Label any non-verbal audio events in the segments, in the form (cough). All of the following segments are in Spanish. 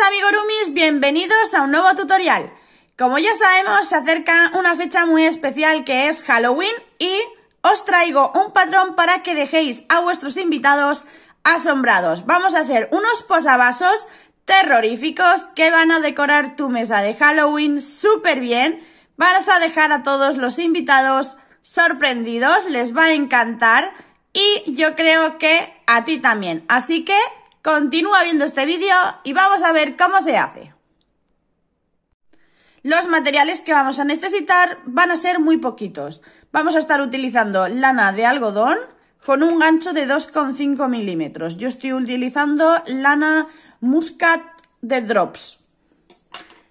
Amigos amigurumis, bienvenidos a un nuevo tutorial. Como ya sabemos, se acerca una fecha muy especial que es Halloween y os traigo un patrón para que dejéis a vuestros invitados asombrados. Vamos a hacer unos posavasos terroríficos que van a decorar tu mesa de Halloween súper bien. Vas a dejar a todos los invitados sorprendidos, les va a encantar y yo creo que a ti también. Así que Continúa viendo este vídeo y vamos a ver cómo se hace. Los materiales que vamos a necesitar van a ser muy poquitos. Vamos a estar utilizando lana de algodón con un gancho de 2,5 milímetros. Yo estoy utilizando lana muscat de drops.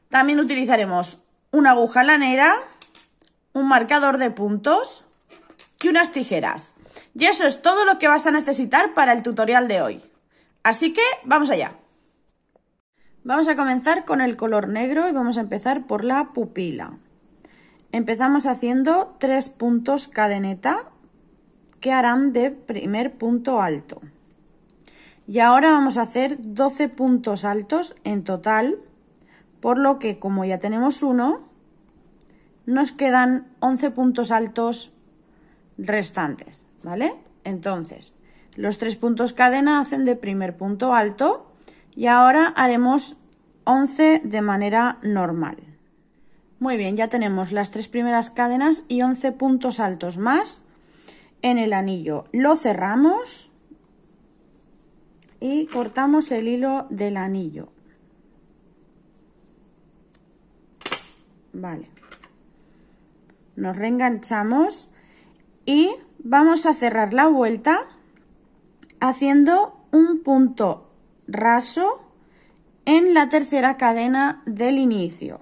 También utilizaremos una aguja lanera, un marcador de puntos y unas tijeras. Y eso es todo lo que vas a necesitar para el tutorial de hoy. Así que vamos allá. Vamos a comenzar con el color negro y vamos a empezar por la pupila. Empezamos haciendo tres puntos cadeneta que harán de primer punto alto. Y ahora vamos a hacer 12 puntos altos en total, por lo que como ya tenemos uno, nos quedan 11 puntos altos restantes, ¿vale? Entonces, los tres puntos cadena hacen de primer punto alto y ahora haremos 11 de manera normal. Muy bien, ya tenemos las tres primeras cadenas y 11 puntos altos más en el anillo. Lo cerramos y cortamos el hilo del anillo. Vale. Nos reenganchamos y vamos a cerrar la vuelta haciendo un punto raso en la tercera cadena del inicio.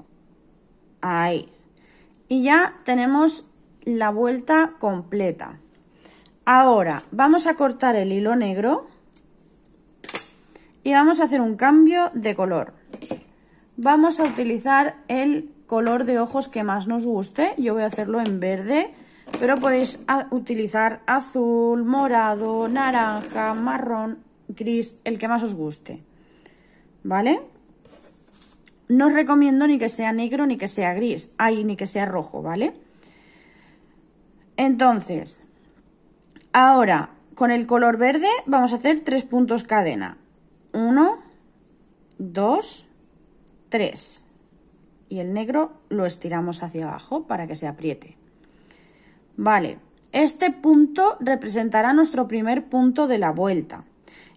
Ahí. Y ya tenemos la vuelta completa. Ahora vamos a cortar el hilo negro y vamos a hacer un cambio de color. Vamos a utilizar el color de ojos que más nos guste. Yo voy a hacerlo en verde pero podéis ah, utilizar azul, morado, naranja, marrón, gris, el que más os guste. ¿Vale? No os recomiendo ni que sea negro ni que sea gris, ahí ni que sea rojo, ¿vale? Entonces, ahora con el color verde vamos a hacer tres puntos cadena. Uno, dos, tres. Y el negro lo estiramos hacia abajo para que se apriete. Vale, este punto representará nuestro primer punto de la vuelta.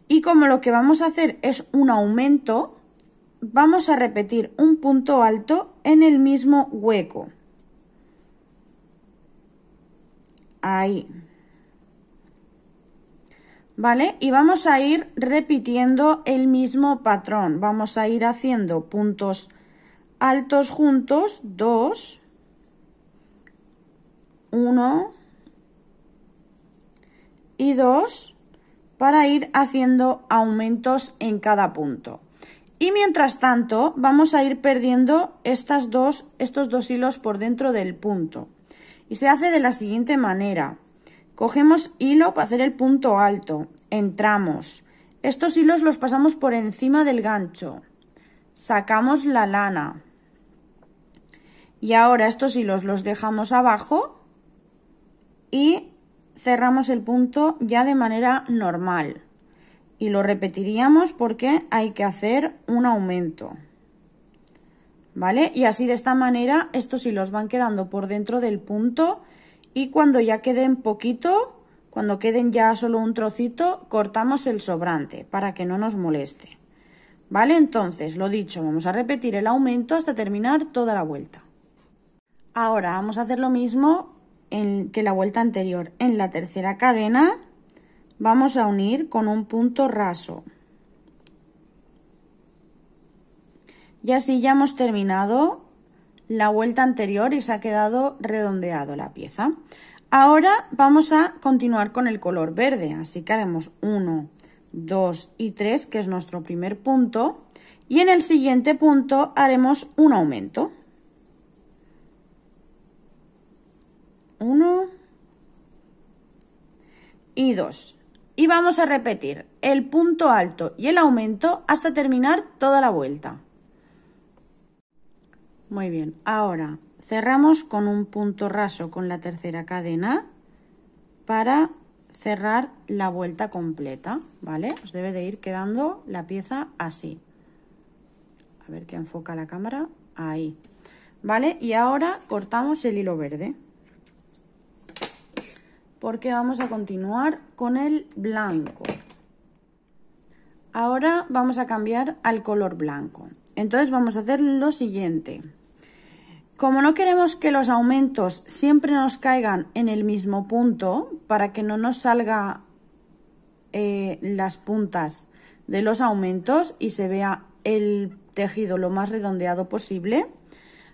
Y como lo que vamos a hacer es un aumento, vamos a repetir un punto alto en el mismo hueco. Ahí. ¿Vale? Y vamos a ir repitiendo el mismo patrón. Vamos a ir haciendo puntos altos juntos, dos, 1 y 2 para ir haciendo aumentos en cada punto. Y mientras tanto vamos a ir perdiendo estos dos hilos por dentro del punto. Y se hace de la siguiente manera. Cogemos hilo para hacer el punto alto, entramos. Estos hilos los pasamos por encima del gancho. Sacamos la lana. Y ahora estos hilos los dejamos abajo y cerramos el punto ya de manera normal y lo repetiríamos porque hay que hacer un aumento ¿vale? y así de esta manera estos hilos van quedando por dentro del punto y cuando ya queden poquito cuando queden ya solo un trocito cortamos el sobrante para que no nos moleste ¿vale? entonces lo dicho vamos a repetir el aumento hasta terminar toda la vuelta ahora vamos a hacer lo mismo en, que la vuelta anterior. En la tercera cadena vamos a unir con un punto raso. Y así ya hemos terminado la vuelta anterior y se ha quedado redondeado la pieza. Ahora vamos a continuar con el color verde, así que haremos 1, 2 y 3, que es nuestro primer punto, y en el siguiente punto haremos un aumento. 1 y 2. Y vamos a repetir el punto alto y el aumento hasta terminar toda la vuelta. Muy bien, ahora cerramos con un punto raso con la tercera cadena para cerrar la vuelta completa, ¿vale? Os debe de ir quedando la pieza así. A ver qué enfoca la cámara. Ahí. ¿Vale? Y ahora cortamos el hilo verde porque vamos a continuar con el blanco. Ahora vamos a cambiar al color blanco. Entonces vamos a hacer lo siguiente. Como no queremos que los aumentos siempre nos caigan en el mismo punto, para que no nos salga eh, las puntas de los aumentos y se vea el tejido lo más redondeado posible,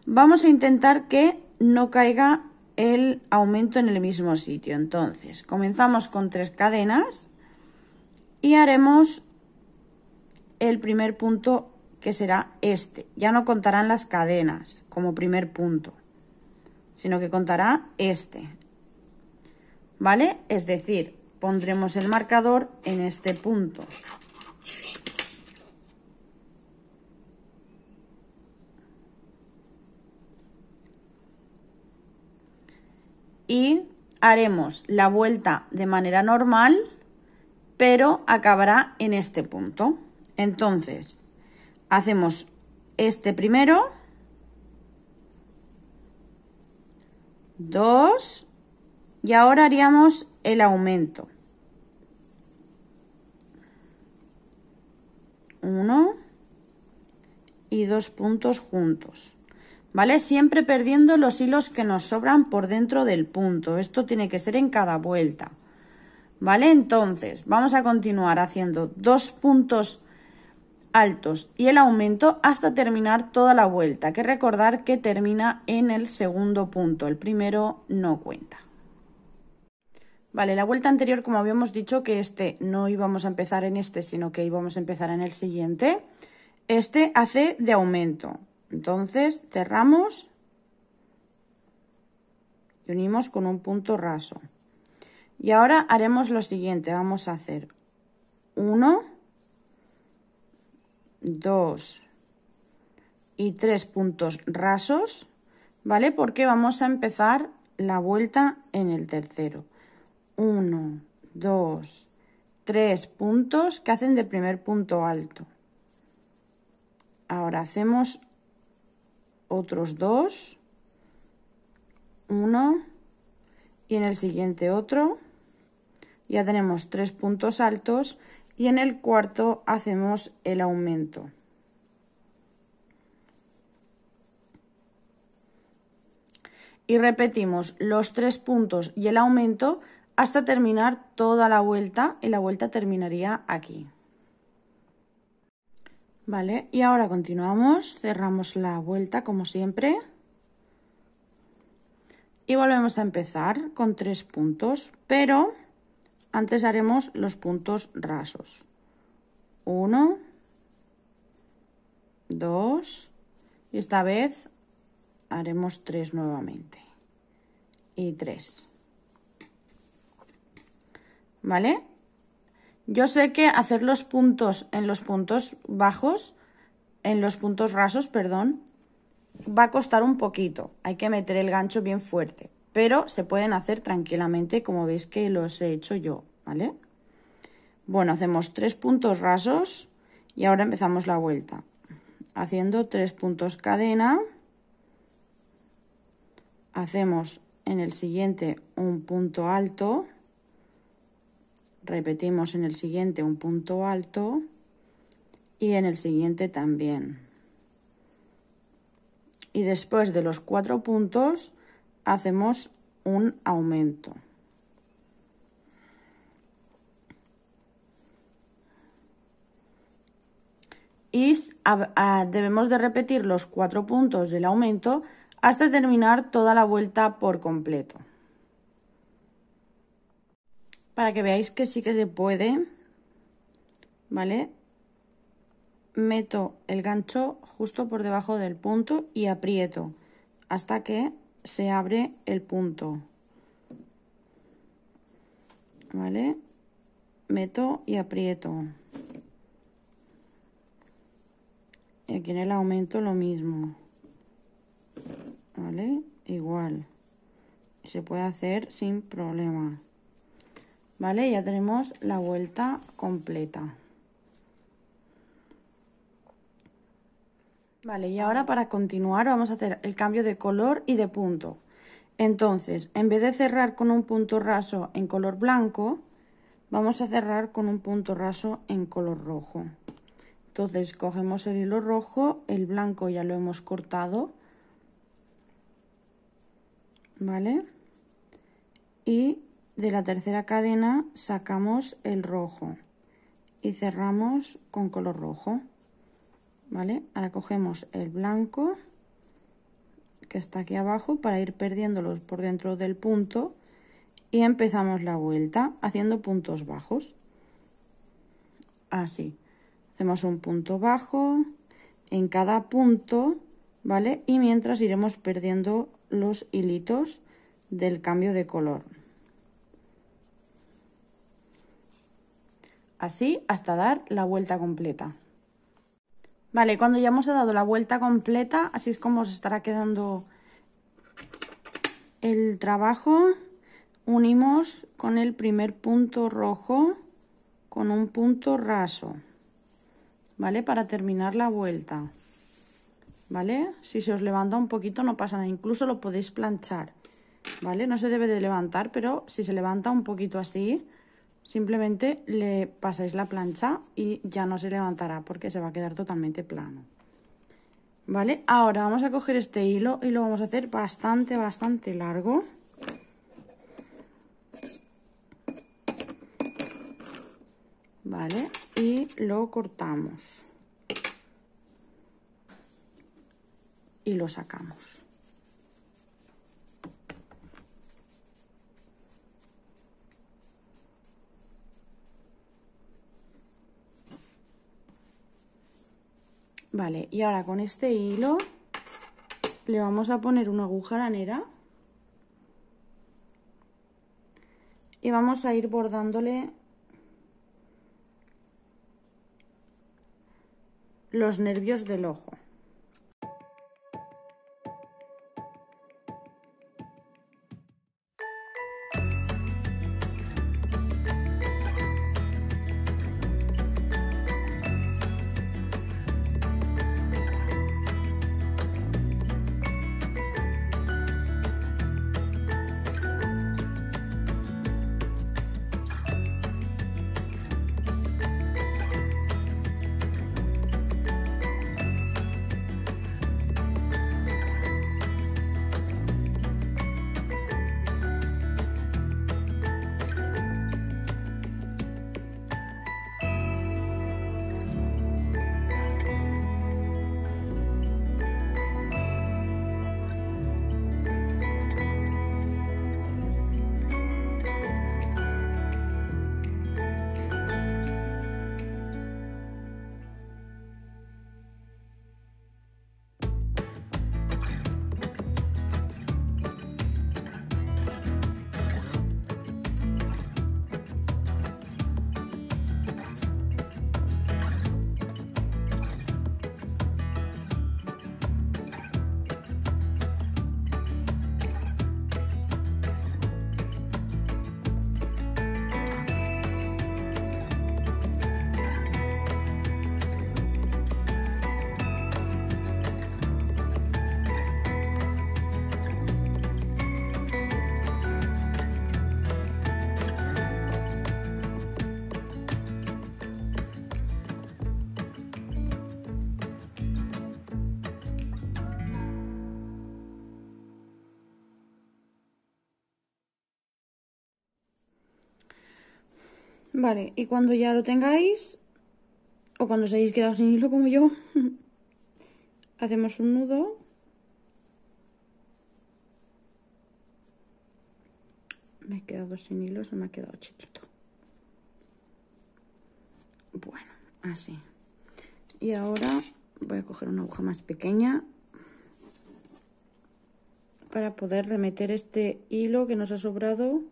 vamos a intentar que no caiga el aumento en el mismo sitio. Entonces, comenzamos con tres cadenas y haremos el primer punto que será este. Ya no contarán las cadenas como primer punto, sino que contará este. ¿Vale? Es decir, pondremos el marcador en este punto. y haremos la vuelta de manera normal, pero acabará en este punto. Entonces, hacemos este primero, dos, y ahora haríamos el aumento. Uno y dos puntos juntos. ¿vale? Siempre perdiendo los hilos que nos sobran por dentro del punto. Esto tiene que ser en cada vuelta, ¿vale? Entonces, vamos a continuar haciendo dos puntos altos y el aumento hasta terminar toda la vuelta. Hay que recordar que termina en el segundo punto, el primero no cuenta. Vale, la vuelta anterior, como habíamos dicho, que este no íbamos a empezar en este, sino que íbamos a empezar en el siguiente. Este hace de aumento, entonces cerramos y unimos con un punto raso y ahora haremos lo siguiente vamos a hacer 1 2 y tres puntos rasos vale porque vamos a empezar la vuelta en el tercero 1 2 3 puntos que hacen de primer punto alto ahora hacemos otros dos, uno y en el siguiente otro. Ya tenemos tres puntos altos y en el cuarto hacemos el aumento. Y repetimos los tres puntos y el aumento hasta terminar toda la vuelta y la vuelta terminaría aquí. Vale, y ahora continuamos, cerramos la vuelta como siempre. Y volvemos a empezar con tres puntos, pero antes haremos los puntos rasos. 1, 2 y esta vez haremos tres nuevamente. Y tres. ¿Vale? Yo sé que hacer los puntos en los puntos bajos, en los puntos rasos, perdón, va a costar un poquito. Hay que meter el gancho bien fuerte, pero se pueden hacer tranquilamente como veis que los he hecho yo, ¿vale? Bueno, hacemos tres puntos rasos y ahora empezamos la vuelta. Haciendo tres puntos cadena, hacemos en el siguiente un punto alto, repetimos en el siguiente un punto alto y en el siguiente también. Y después de los cuatro puntos hacemos un aumento. Y debemos de repetir los cuatro puntos del aumento hasta terminar toda la vuelta por completo para que veáis que sí que se puede, ¿vale? Meto el gancho justo por debajo del punto y aprieto hasta que se abre el punto, ¿vale? Meto y aprieto. Y aquí en el aumento lo mismo, ¿vale? Igual. Se puede hacer sin problema. ¿Vale? Ya tenemos la vuelta completa. Vale, y ahora para continuar vamos a hacer el cambio de color y de punto. Entonces, en vez de cerrar con un punto raso en color blanco, vamos a cerrar con un punto raso en color rojo. Entonces cogemos el hilo rojo, el blanco ya lo hemos cortado, ¿vale? Y de la tercera cadena sacamos el rojo y cerramos con color rojo. ¿Vale? Ahora cogemos el blanco que está aquí abajo para ir perdiéndolos por dentro del punto y empezamos la vuelta haciendo puntos bajos. Así. Hacemos un punto bajo en cada punto, ¿vale? Y mientras iremos perdiendo los hilitos del cambio de color. así hasta dar la vuelta completa. Vale, cuando ya hemos dado la vuelta completa, así es como os estará quedando el trabajo. Unimos con el primer punto rojo con un punto raso, ¿vale? Para terminar la vuelta, ¿vale? Si se os levanta un poquito no pasa nada, incluso lo podéis planchar, ¿vale? No se debe de levantar, pero si se levanta un poquito así, Simplemente le pasáis la plancha y ya no se levantará porque se va a quedar totalmente plano. ¿Vale? Ahora vamos a coger este hilo y lo vamos a hacer bastante, bastante largo. ¿Vale? Y lo cortamos. Y lo sacamos. Vale, y ahora con este hilo le vamos a poner una aguja lanera y vamos a ir bordándole los nervios del ojo. Vale, y cuando ya lo tengáis, o cuando os hayáis quedado sin hilo como yo, (laughs) hacemos un nudo. Me he quedado sin hilo, se me ha quedado chiquito. Bueno, así. Y ahora voy a coger una aguja más pequeña para poder remeter este hilo que nos ha sobrado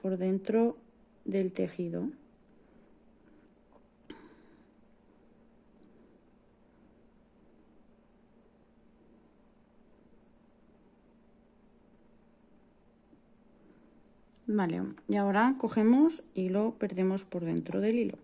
por dentro del tejido. Vale, y ahora cogemos y lo perdemos por dentro del hilo.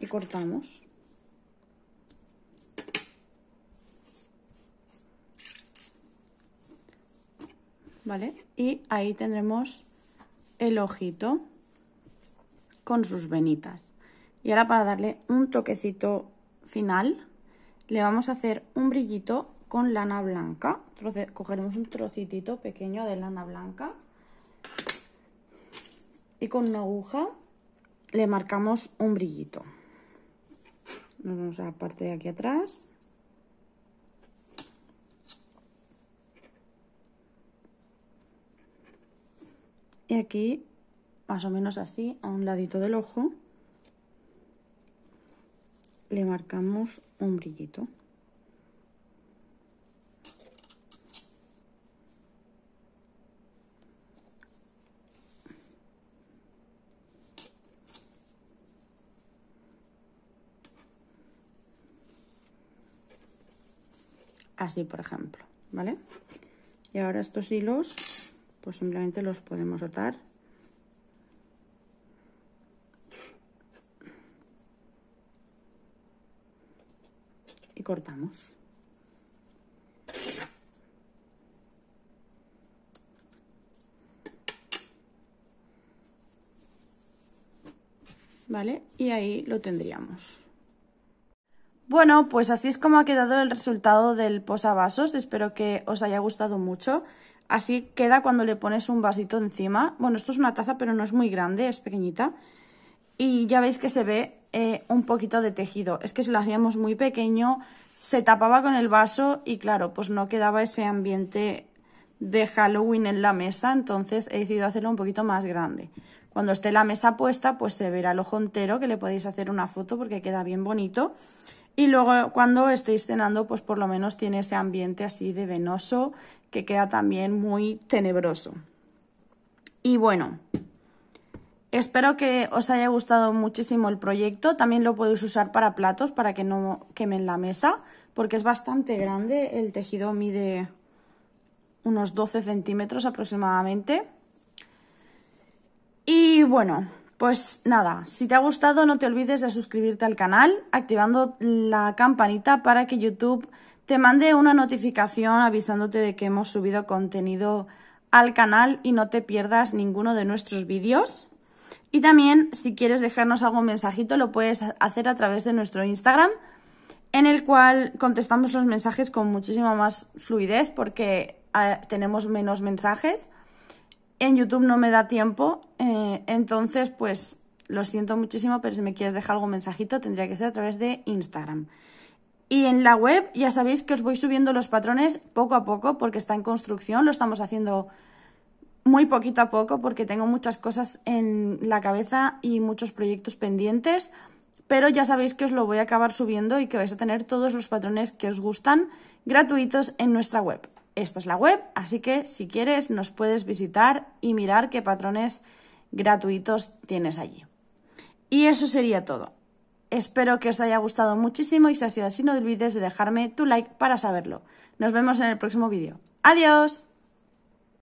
y cortamos vale y ahí tendremos el ojito con sus venitas y ahora para darle un toquecito final le vamos a hacer un brillito con lana blanca cogeremos un trocito pequeño de lana blanca y con una aguja le marcamos un brillito. Nos vamos a la parte de aquí atrás. Y aquí, más o menos así, a un ladito del ojo, le marcamos un brillito. así por ejemplo, ¿vale? Y ahora estos hilos, pues simplemente los podemos rotar y cortamos. ¿Vale? Y ahí lo tendríamos. Bueno, pues así es como ha quedado el resultado del posavasos. Espero que os haya gustado mucho. Así queda cuando le pones un vasito encima. Bueno, esto es una taza, pero no es muy grande, es pequeñita. Y ya veis que se ve eh, un poquito de tejido. Es que si lo hacíamos muy pequeño, se tapaba con el vaso y claro, pues no quedaba ese ambiente de Halloween en la mesa. Entonces he decidido hacerlo un poquito más grande. Cuando esté la mesa puesta, pues se verá el ojo entero, que le podéis hacer una foto porque queda bien bonito. Y luego cuando estéis cenando, pues por lo menos tiene ese ambiente así de venoso que queda también muy tenebroso. Y bueno, espero que os haya gustado muchísimo el proyecto. También lo podéis usar para platos para que no quemen la mesa porque es bastante grande. El tejido mide unos 12 centímetros aproximadamente. Y bueno, pues nada, si te ha gustado no te olvides de suscribirte al canal activando la campanita para que YouTube te mande una notificación avisándote de que hemos subido contenido al canal y no te pierdas ninguno de nuestros vídeos. Y también si quieres dejarnos algún mensajito lo puedes hacer a través de nuestro Instagram en el cual contestamos los mensajes con muchísima más fluidez porque eh, tenemos menos mensajes. En YouTube no me da tiempo, eh, entonces pues lo siento muchísimo, pero si me quieres dejar algún mensajito tendría que ser a través de Instagram. Y en la web ya sabéis que os voy subiendo los patrones poco a poco porque está en construcción, lo estamos haciendo muy poquito a poco porque tengo muchas cosas en la cabeza y muchos proyectos pendientes, pero ya sabéis que os lo voy a acabar subiendo y que vais a tener todos los patrones que os gustan gratuitos en nuestra web. Esta es la web, así que si quieres nos puedes visitar y mirar qué patrones gratuitos tienes allí. Y eso sería todo. Espero que os haya gustado muchísimo y si ha sido así no olvides de dejarme tu like para saberlo. Nos vemos en el próximo vídeo. ¡Adiós!